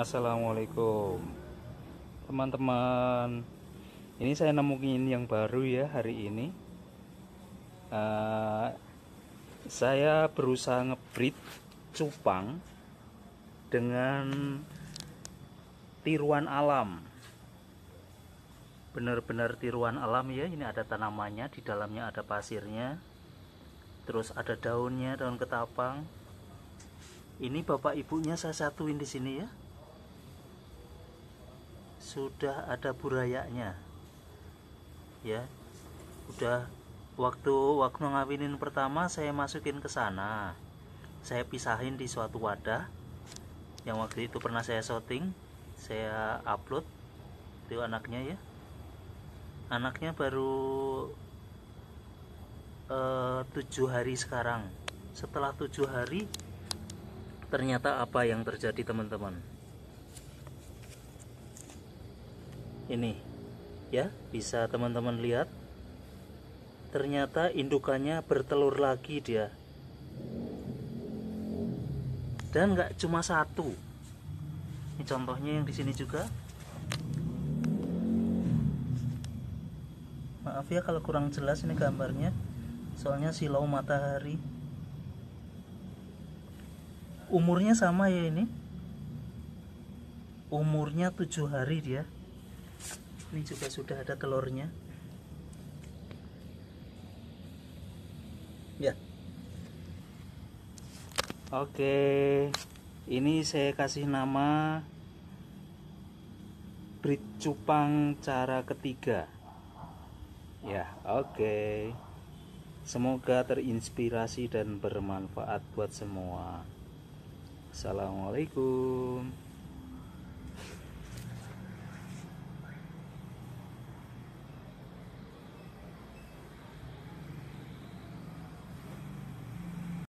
Assalamualaikum teman-teman ini saya nemuin yang baru ya hari ini uh, saya berusaha ngebreed cupang dengan tiruan alam benar-benar tiruan alam ya ini ada tanamannya di dalamnya ada pasirnya terus ada daunnya daun ketapang ini bapak ibunya saya satuin di sini ya sudah ada burayaknya ya udah waktu waktu ngawinin pertama saya masukin ke sana saya pisahin di suatu wadah yang waktu itu pernah saya shooting saya upload itu anaknya ya anaknya baru eh, tujuh hari sekarang setelah tujuh hari ternyata apa yang terjadi teman-teman ini ya bisa teman-teman lihat ternyata indukannya bertelur lagi dia dan nggak cuma satu ini contohnya yang di sini juga maaf ya kalau kurang jelas ini gambarnya soalnya silau matahari umurnya sama ya ini umurnya tujuh hari dia ini juga sudah ada telurnya ya oke ini saya kasih nama breed cupang cara ketiga ya oke semoga terinspirasi dan bermanfaat buat semua assalamualaikum